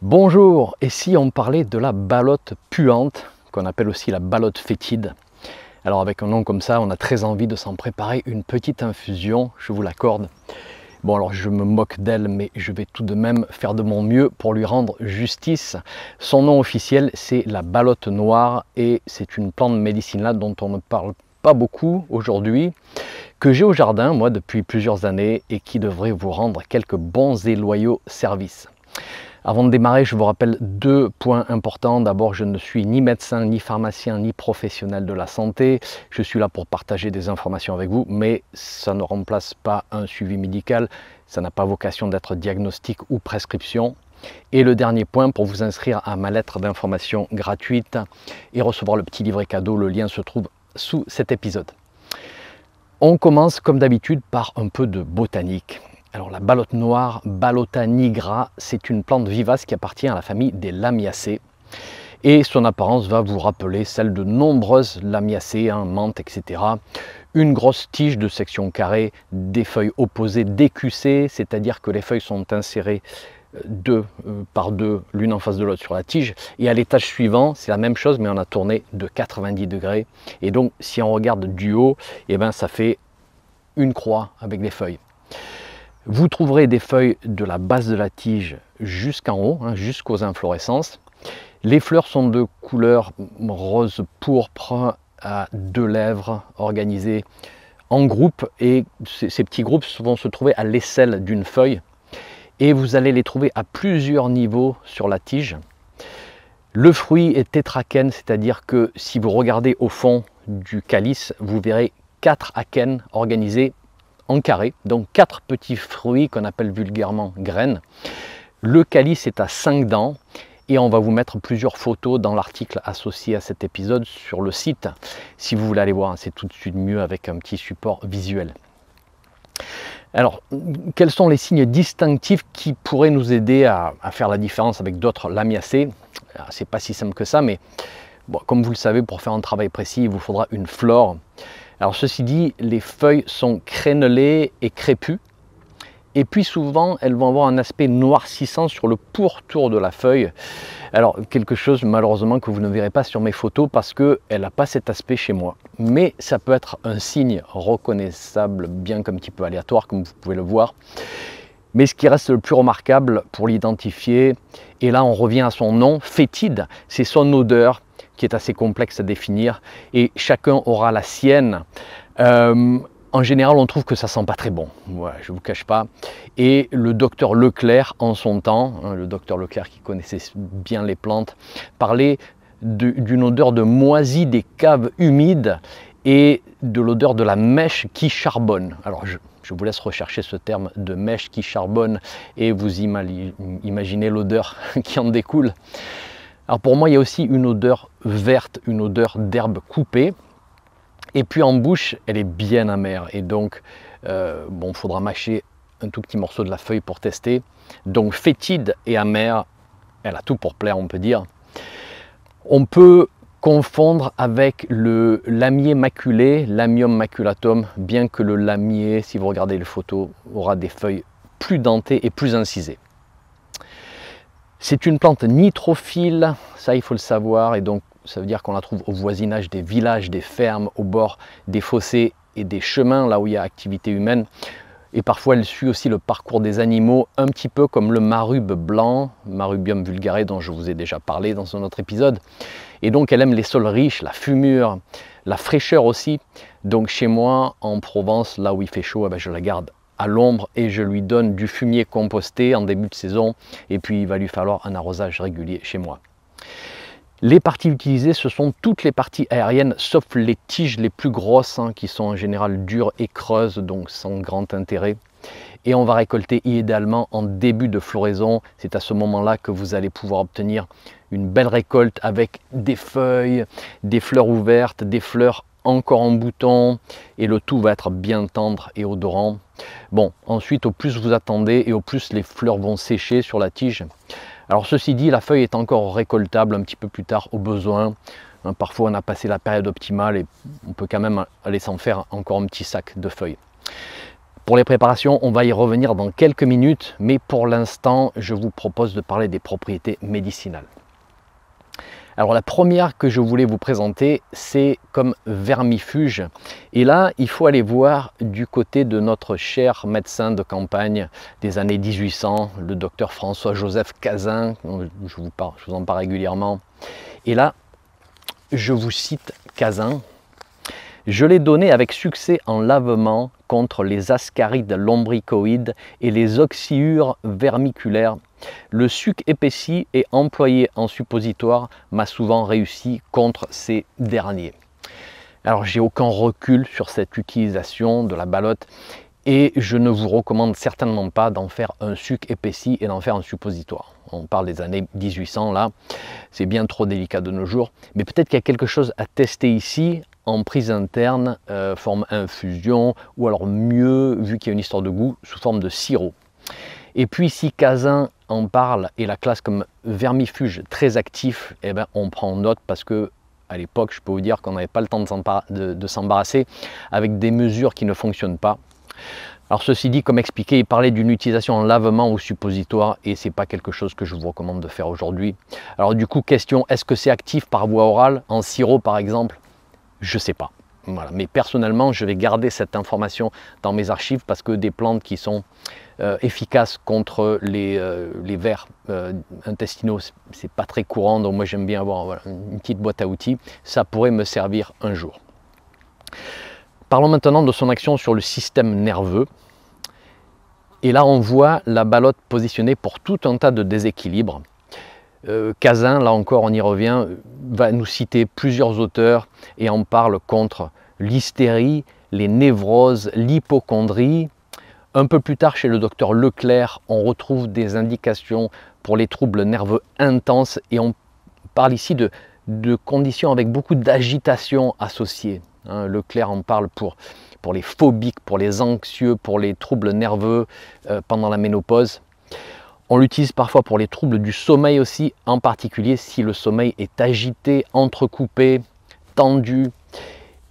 Bonjour, et si on parlait de la balotte puante, qu'on appelle aussi la balotte fétide Alors avec un nom comme ça, on a très envie de s'en préparer une petite infusion, je vous l'accorde. Bon alors je me moque d'elle, mais je vais tout de même faire de mon mieux pour lui rendre justice. Son nom officiel c'est la balotte noire et c'est une plante médicinale dont on ne parle pas beaucoup aujourd'hui, que j'ai au jardin moi depuis plusieurs années et qui devrait vous rendre quelques bons et loyaux services. Avant de démarrer, je vous rappelle deux points importants. D'abord, je ne suis ni médecin, ni pharmacien, ni professionnel de la santé. Je suis là pour partager des informations avec vous, mais ça ne remplace pas un suivi médical. Ça n'a pas vocation d'être diagnostic ou prescription. Et le dernier point, pour vous inscrire à ma lettre d'information gratuite et recevoir le petit livret cadeau, le lien se trouve sous cet épisode. On commence comme d'habitude par un peu de botanique. Alors la balotte noire, Balota nigra, c'est une plante vivace qui appartient à la famille des lamiacées. Et son apparence va vous rappeler celle de nombreuses lamiacées, hein, menthe, etc. Une grosse tige de section carrée, des feuilles opposées décussées, c'est-à-dire que les feuilles sont insérées euh, deux euh, par deux, l'une en face de l'autre sur la tige. Et à l'étage suivant, c'est la même chose, mais on a tourné de 90 degrés. Et donc, si on regarde du haut, eh ben, ça fait une croix avec les feuilles. Vous trouverez des feuilles de la base de la tige jusqu'en haut, hein, jusqu'aux inflorescences. Les fleurs sont de couleur rose pourpre à deux lèvres, organisées en groupes et ces petits groupes vont se trouver à l'aisselle d'une feuille et vous allez les trouver à plusieurs niveaux sur la tige. Le fruit est tétraquène, c'est-à-dire que si vous regardez au fond du calice, vous verrez quatre akènes organisés en carré, donc quatre petits fruits qu'on appelle vulgairement graines. Le calice est à 5 dents et on va vous mettre plusieurs photos dans l'article associé à cet épisode sur le site. Si vous voulez aller voir, c'est tout de suite mieux avec un petit support visuel. Alors, quels sont les signes distinctifs qui pourraient nous aider à, faire la différence avec d'autres lamiacées C'est pas si simple que ça, mais comme vous le savez, pour faire un travail précis, il vous faudra une flore, alors ceci dit, les feuilles sont crénelées et crépues. Et puis souvent, elles vont avoir un aspect noircissant sur le pourtour de la feuille. Alors quelque chose malheureusement que vous ne verrez pas sur mes photos parce qu'elle n'a pas cet aspect chez moi. Mais ça peut être un signe reconnaissable, bien comme petit peu aléatoire comme vous pouvez le voir. Mais ce qui reste le plus remarquable pour l'identifier, et là on revient à son nom, fétide, c'est son odeur, qui est assez complexe à définir et chacun aura la sienne. Euh, en général, on trouve que ça sent pas très bon. Ouais, je vous cache pas. Et le docteur Leclerc, en son temps, hein, le docteur Leclerc qui connaissait bien les plantes, parlait d'une odeur de moisie des caves humides et de l'odeur de la mèche qui charbonne. Alors, je, je, vous laisse rechercher ce terme de mèche qui charbonne et vous imaginez l'odeur qui en découle. Alors pour moi, il y a aussi une odeur verte, une odeur d'herbe coupée. Et puis en bouche, elle est bien amère. Et donc, euh, bon, faudra mâcher un tout petit morceau de la feuille pour tester. Donc fétide et amère, elle a tout pour plaire, on peut dire. On peut confondre avec le lamier maculé, lamium maculatum, bien que le lamier, si vous regardez les photos, aura des feuilles plus dentées et plus incisées. C'est une plante nitrophile, ça il faut le savoir, et donc ça veut dire qu'on la trouve au voisinage des villages, des fermes, au bord des fossés et des chemins, là où il y a activité humaine. Et parfois, elle suit aussi le parcours des animaux, un petit peu comme le marube blanc, Marubium vulgare, dont je vous ai déjà parlé dans un autre épisode. Et donc, elle aime les sols riches, la fumure, la fraîcheur aussi. Donc, chez moi, en Provence, là où il fait chaud, eh ben, je la garde à l'ombre et je lui donne du fumier composté en début de saison et puis il va lui falloir un arrosage régulier chez moi. Les parties utilisées, ce sont toutes les parties aériennes, sauf les tiges les plus grosses, hein, qui sont en général dures et creuses, donc sans grand intérêt. Et on va récolter idéalement en début de floraison. C'est à ce moment-là que vous allez pouvoir obtenir une belle récolte avec des feuilles, des fleurs ouvertes, des fleurs encore en bouton. Et le tout va être bien tendre et odorant. Bon, ensuite, au plus vous attendez et au plus les fleurs vont sécher sur la tige. Alors ceci dit, la feuille est encore récoltable un petit peu plus tard au besoin. Hein, parfois, on a passé la période optimale et on peut quand même aller s'en faire encore un petit sac de feuilles. Pour les préparations, on va y revenir dans quelques minutes, mais pour l'instant, je vous propose de parler des propriétés médicinales. Alors la première que je voulais vous présenter, c'est comme vermifuge. Et là, il faut aller voir du côté de notre cher médecin de campagne des années 1800, le docteur François-Joseph Cazin, je vous, je vous en parle régulièrement. Et là, je vous cite Cazin. Je l'ai donné avec succès en lavement contre les ascarides lombricoïdes et les oxyures vermiculaires le suc épaissi et employé en suppositoire m'a souvent réussi contre ces derniers. Alors j'ai aucun recul sur cette utilisation de la balotte, et je ne vous recommande certainement pas d'en faire un suc épaissi et d'en faire un suppositoire. On parle des années 1800 là, c'est bien trop délicat de nos jours, mais peut-être qu'il y a quelque chose à tester ici en prise interne, euh, forme infusion, ou alors mieux, vu qu'il y a une histoire de goût, sous forme de sirop. Et puis si Kazin en parle et la classe comme vermifuge très actif, eh ben, on prend note parce que à l'époque, je peux vous dire qu'on n'avait pas le temps de s'embarrasser avec des mesures qui ne fonctionnent pas. Alors ceci dit, comme expliqué, il parlait d'une utilisation en lavement ou suppositoire et c'est pas quelque chose que je vous recommande de faire aujourd'hui. Alors du coup, question, est-ce que c'est actif par voie orale, en sirop par exemple Je ne sais pas. Mais personnellement, je vais garder cette information dans mes archives parce que des plantes qui sont euh, efficaces contre les, euh, les vers euh, intestinaux, c'est pas très courant, donc moi j'aime bien avoir une petite boîte à outils, ça pourrait me servir un jour. Parlons maintenant de son action sur le système nerveux. Et là, on voit la balotte positionnée pour tout un tas de déséquilibres. Cazin, là encore, on y revient, va nous citer plusieurs auteurs et en parle contre l'hystérie, les névroses, l'hypochondrie. Un peu plus tard, chez le docteur Leclerc, on retrouve des indications pour les troubles nerveux intenses et on parle ici de, conditions avec beaucoup d'agitation associée. Hein. Leclerc en parle pour, pour les phobiques, pour les anxieux, pour les troubles nerveux euh, pendant la ménopause. On l'utilise parfois pour les troubles du sommeil aussi, en particulier si le sommeil est agité, entrecoupé, tendu,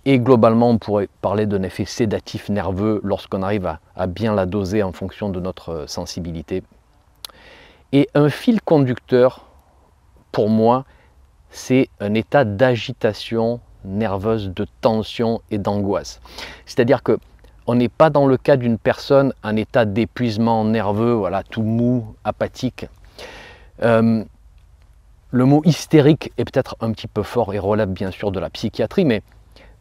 et globalement, on pourrait parler d'un effet sédatif nerveux lorsqu'on arrive à, bien la doser en fonction de notre euh, sensibilité. Et un fil conducteur, pour moi, c'est un état d'agitation nerveuse, de tension et d'angoisse. C'est-à-dire que on n'est pas dans le cas d'une personne en état d'épuisement nerveux, voilà, tout mou, apathique. Euh, le mot hystérique est peut-être un petit peu fort et relève bien sûr de la psychiatrie, mais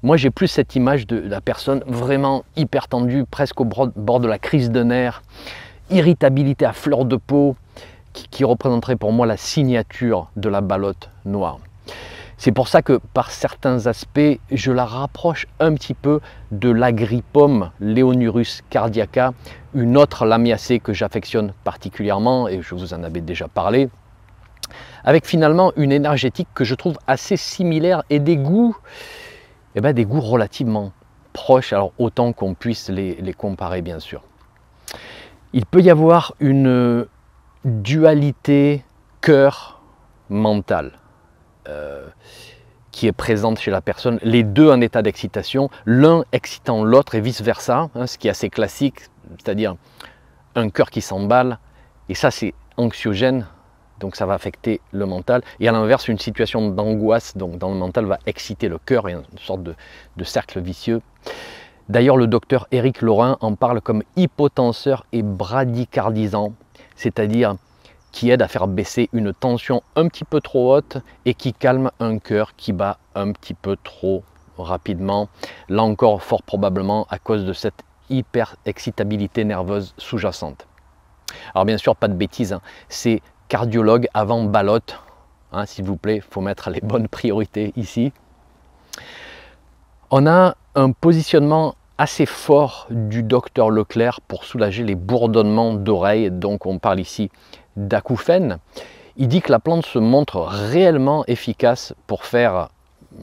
moi, j'ai plus cette image de la personne vraiment hyper tendue, presque au bord de la crise de nerfs, irritabilité à fleur de peau, qui, représenterait pour moi la signature de la balotte noire. C'est pour ça que par certains aspects, je la rapproche un petit peu de l'agripome Leonurus cardiaca, une autre lamiacée que j'affectionne particulièrement et je vous en avais déjà parlé. Avec finalement une énergétique que je trouve assez similaire et des goûts eh ben, des goûts relativement proches, alors autant qu'on puisse les, comparer bien sûr. Il peut y avoir une dualité cœur mental euh, qui est présente chez la personne, les deux en état d'excitation, l'un excitant l'autre et vice-versa, hein, ce qui est assez classique, c'est-à-dire un cœur qui s'emballe, et ça c'est anxiogène, donc ça va affecter le mental. Et à l'inverse, une situation d'angoisse donc dans le mental va exciter le cœur et une sorte de, cercle vicieux. D'ailleurs, le docteur Eric Laurin en parle comme hypotenseur et bradycardisant, c'est-à-dire qui aide à faire baisser une tension un petit peu trop haute et qui calme un cœur qui bat un petit peu trop rapidement. Là encore, fort probablement à cause de cette hyper-excitabilité nerveuse sous-jacente. Alors bien sûr, pas de bêtises, hein. c'est cardiologue avant balotte, hein, S'il vous plaît, il faut mettre les bonnes priorités ici. On a un positionnement assez fort du docteur Leclerc pour soulager les bourdonnements d'oreilles, donc on parle ici d'acouphènes. Il dit que la plante se montre réellement efficace pour faire,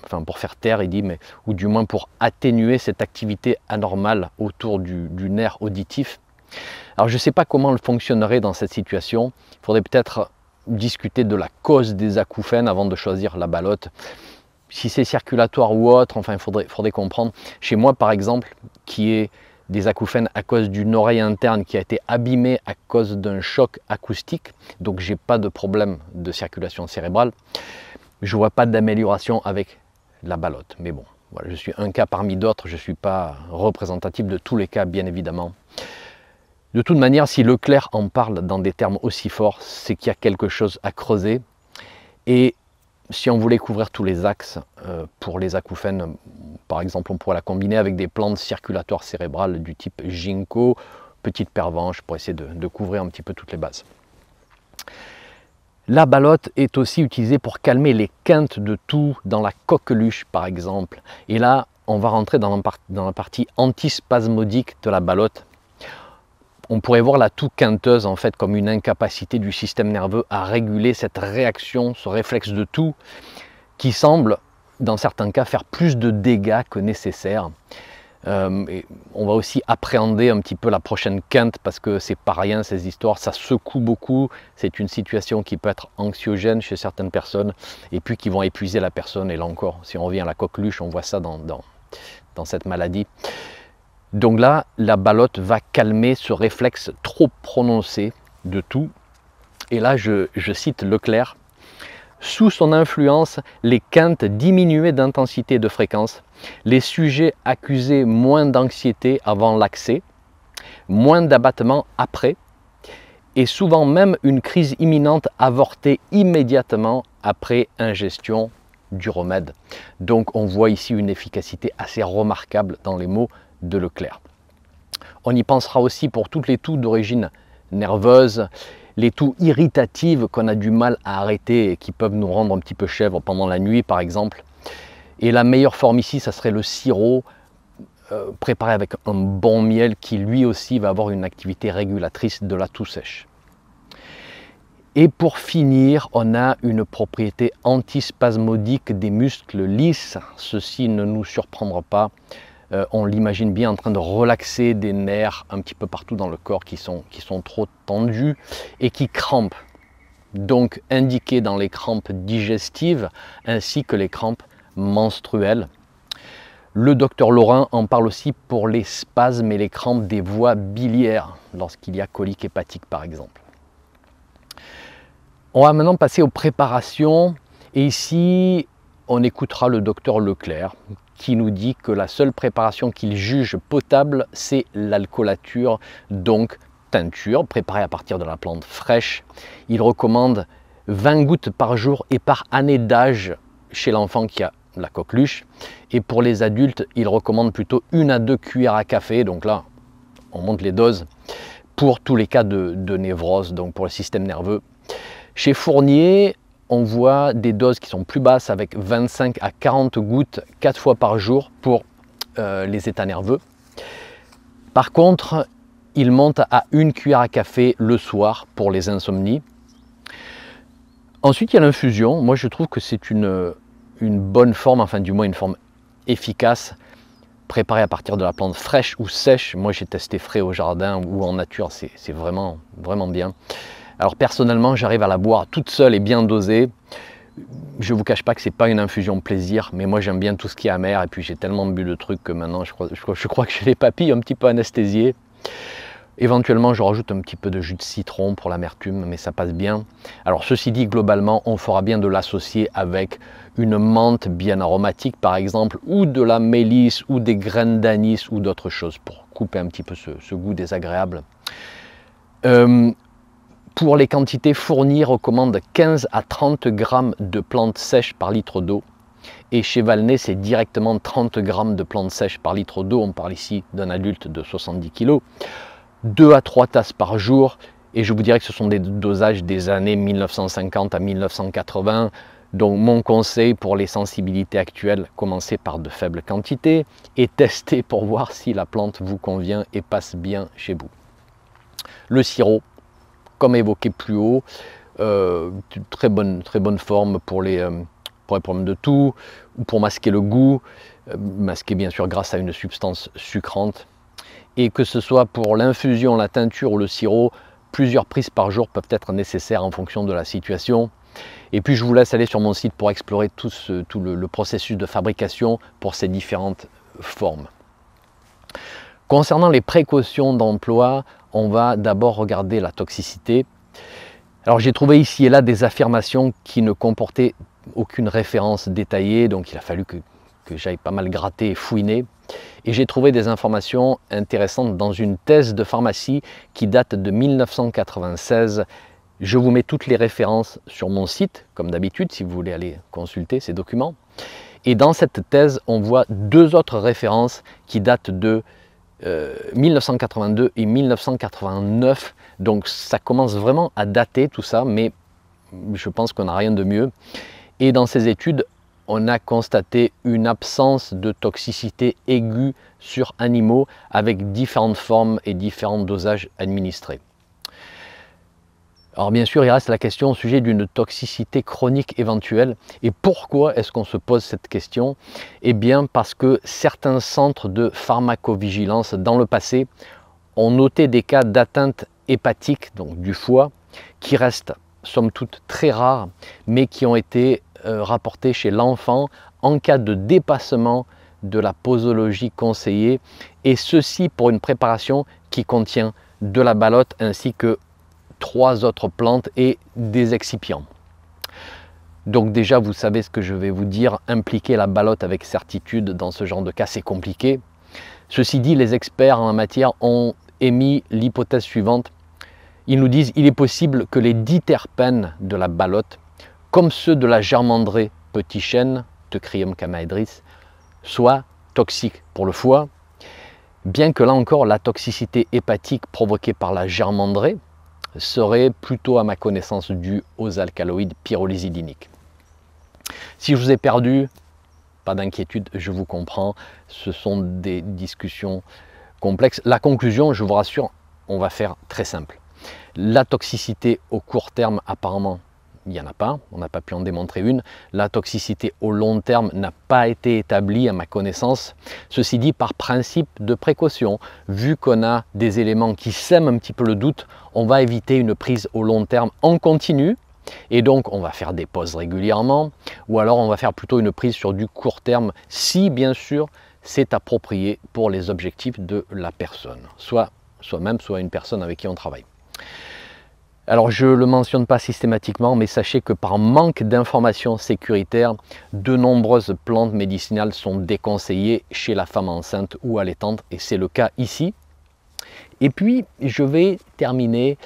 enfin pour faire taire, il dit, mais, ou du moins pour atténuer cette activité anormale autour du nerf auditif. Alors je ne sais pas comment le fonctionnerait dans cette situation. Il faudrait peut-être discuter de la cause des acouphènes avant de choisir la balotte. Si c'est circulatoire ou autre, enfin, il faudrait, comprendre. Chez moi, par exemple, qui ai des acouphènes à cause d'une oreille interne qui a été abîmée à cause d'un choc acoustique, donc j'ai pas de problème de circulation cérébrale. Je vois pas d'amélioration avec la balotte. mais bon, voilà, je suis un cas parmi d'autres, je ne suis pas représentatif de tous les cas, bien évidemment. De toute manière, si Leclerc en parle dans des termes aussi forts, c'est qu'il y a quelque chose à creuser. Et si on voulait couvrir tous les axes euh, pour les acouphènes, par exemple, on pourrait la combiner avec des plantes circulatoires cérébrales du type ginkgo, petite pervenche, pour essayer de, couvrir un petit peu toutes les bases. La balotte est aussi utilisée pour calmer les quintes de tout dans la coqueluche, par exemple. Et là, on va rentrer dans la, dans la partie antispasmodique de la balotte on pourrait voir la toux quinteuse en fait comme une incapacité du système nerveux à réguler cette réaction, ce réflexe de toux qui semble dans certains cas faire plus de dégâts que nécessaire. Euh, on va aussi appréhender un petit peu la prochaine quinte parce que c'est pas rien ces histoires, ça secoue beaucoup, c'est une situation qui peut être anxiogène chez certaines personnes et puis qui vont épuiser la personne et là encore, si on revient à la coqueluche, on voit ça dans, dans cette maladie. Donc là, la balotte va calmer ce réflexe trop prononcé de tout. Et là, je, cite Leclerc. Sous son influence, les quintes diminuaient d'intensité et de fréquence. Les sujets accusaient moins d'anxiété avant l'accès, moins d'abattement après, et souvent même une crise imminente avortée immédiatement après ingestion du remède. Donc on voit ici une efficacité assez remarquable dans les mots de Leclerc. On y pensera aussi pour toutes les toux d'origine nerveuse, les toux irritatives qu'on a du mal à arrêter et qui peuvent nous rendre un petit peu chèvre pendant la nuit par exemple. Et la meilleure forme ici, ça serait le sirop euh, préparé avec un bon miel qui lui aussi va avoir une activité régulatrice de la toux sèche. Et pour finir, on a une propriété antispasmodique des muscles lisses. Ceci ne nous surprendra pas euh, on l'imagine bien en train de relaxer des nerfs un petit peu partout dans le corps qui sont, qui sont trop tendus et qui crampent. Donc indiqué dans les crampes digestives ainsi que les crampes menstruelles. Le docteur Laurin en parle aussi pour les spasmes et les crampes des voies biliaires lorsqu'il y a colique hépatique par exemple. On va maintenant passer aux préparations et ici on écoutera le docteur Leclerc qui nous dit que la seule préparation qu'il juge potable, c'est l'alcoolature, donc teinture, préparée à partir de la plante fraîche. Il recommande 20 gouttes par jour et par année d'âge chez l'enfant qui a la coqueluche. Et pour les adultes, il recommande plutôt une à deux cuillères à café, donc là, on monte les doses, pour tous les cas de, névrose, donc pour le système nerveux. Chez Fournier, on voit des doses qui sont plus basses avec 25 à 40 gouttes 4 fois par jour pour euh, les états nerveux. Par contre, il monte à une cuillère à café le soir pour les insomnies. Ensuite, il y a l'infusion. Moi, je trouve que c'est une, une bonne forme, enfin du moins une forme efficace, préparée à partir de la plante fraîche ou sèche. Moi, j'ai testé frais au jardin ou en nature, c'est vraiment, vraiment bien. Alors personnellement, j'arrive à la boire toute seule et bien dosée. Je ne vous cache pas que c'est pas une infusion plaisir, mais moi j'aime bien tout ce qui est amer et puis j'ai tellement bu de truc que maintenant je crois, je je que j'ai les papilles un petit peu anesthésiées. Éventuellement, je rajoute un petit peu de jus de citron pour l'amertume, mais ça passe bien. Alors, ceci dit, globalement, on fera bien de l'associer avec une menthe bien aromatique, par exemple, ou de la mélisse, ou des graines d'anis, ou d'autres choses pour couper un petit peu ce, goût désagréable. Euh, pour les quantités fournies, recommande 15 à 30 grammes de plantes sèches par litre d'eau. Et chez Valney, c'est directement 30 grammes de plantes sèches par litre d'eau. On parle ici d'un adulte de 70 kg. 2 à 3 tasses par jour. Et je vous dirais que ce sont des dosages des années 1950 à 1980. Donc mon conseil pour les sensibilités actuelles, commencez par de faibles quantités et testez pour voir si la plante vous convient et passe bien chez vous. Le sirop, comme évoqué plus haut, euh, très, bonne, très bonne forme pour les, euh, problèmes de tout ou pour masquer le goût, euh, masquer masqué bien sûr grâce à une substance sucrante. Et que ce soit pour l'infusion, la teinture ou le sirop, plusieurs prises par jour peuvent être nécessaires en fonction de la situation. Et puis je vous laisse aller sur mon site pour explorer tout, le processus de fabrication pour ces différentes formes. Concernant les précautions d'emploi, on va d'abord regarder la toxicité. Alors j'ai trouvé ici et là des affirmations qui ne comportaient aucune référence détaillée, donc il a fallu que, j'aille pas mal gratter et fouiner. Et j'ai trouvé des informations intéressantes dans une thèse de pharmacie qui date de 1996. Je vous mets toutes les références sur mon site, comme d'habitude, si vous voulez aller consulter ces documents. Et dans cette thèse, on voit deux autres références qui datent de 1982 euh, et 1989. Donc ça commence vraiment à dater tout ça, mais je pense qu'on n'a rien de mieux. Et dans ces études, on a constaté une absence de toxicité aiguë sur animaux avec différentes formes et différents dosages administrés. Alors bien sûr, il reste la question au sujet d'une toxicité chronique éventuelle. Et pourquoi est-ce qu'on se pose cette question Eh bien parce que certains centres de pharmacovigilance dans le passé ont noté des cas d'atteinte hépatique, donc du foie, qui restent somme toute très rares, mais qui ont été euh, rapportés chez l'enfant en cas de dépassement de la posologie conseillée, et ceci pour une préparation qui contient de la balotte ainsi que trois autres plantes et des excipients. Donc déjà, vous savez ce que je vais vous dire, impliquer la balotte avec certitude dans ce genre de cas, c'est compliqué. Ceci dit, les experts en la matière ont émis l'hypothèse suivante. Ils nous disent il est possible que les diterpènes de la balotte comme ceux de la germandrée petit chêne, tecrium camaedris, soient toxiques pour le foie, bien que là encore la toxicité hépatique provoquée par la germandrée, serait plutôt à ma connaissance due aux alcaloïdes pyrolysidiniques. Si je vous ai perdu, pas d'inquiétude, je vous comprends, ce sont des discussions complexes. La conclusion, je vous rassure, on va faire très simple. La toxicité au court terme apparemment il n'y en a pas, on n'a pas pu en démontrer une. La toxicité au long terme n'a pas été établie à ma connaissance. Ceci dit, par principe de précaution, vu qu'on a des éléments qui sèment un petit peu le doute, on va éviter une prise au long terme en continu. Et donc, on va faire des pauses régulièrement, ou alors on va faire plutôt une prise sur du court terme, si bien sûr c'est approprié pour les objectifs de la personne, soit soi-même, soit une personne avec qui on travaille. Alors je ne le mentionne pas systématiquement, mais sachez que par manque d'informations sécuritaires, de nombreuses plantes médicinales sont déconseillées chez la femme enceinte ou allaitante, et c'est le cas ici. Et puis je vais terminer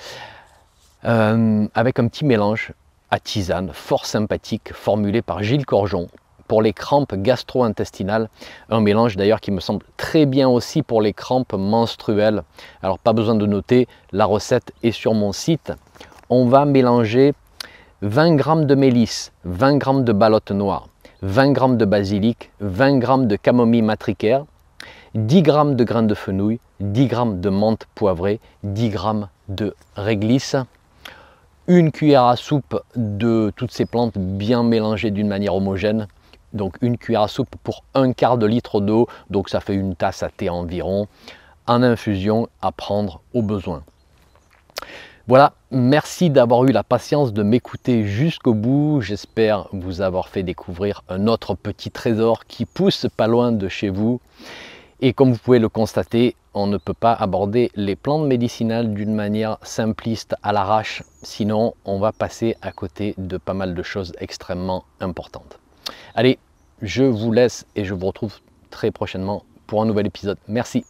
euh, avec un petit mélange à tisane fort sympathique formulé par Gilles Corjon pour les crampes gastro-intestinales. Un mélange d'ailleurs qui me semble très bien aussi pour les crampes menstruelles. Alors pas besoin de noter, la recette est sur mon site on va mélanger 20 g de mélisse, 20 g de balotte noire, 20 g de basilic, 20 g de camomille matricaire, 10 g de grains de fenouil, 10 g de menthe poivrée, 10 g de réglisse, une cuillère à soupe de toutes ces plantes bien mélangées d'une manière homogène, donc une cuillère à soupe pour un quart de litre d'eau, donc ça fait une tasse à thé environ, en infusion à prendre au besoin. Voilà, merci d'avoir eu la patience de m'écouter jusqu'au bout. J'espère vous avoir fait découvrir un autre petit trésor qui pousse pas loin de chez vous. Et comme vous pouvez le constater, on ne peut pas aborder les plantes médicinales d'une manière simpliste à l'arrache, sinon on va passer à côté de pas mal de choses extrêmement importantes. Allez, je vous laisse et je vous retrouve très prochainement pour un nouvel épisode. Merci.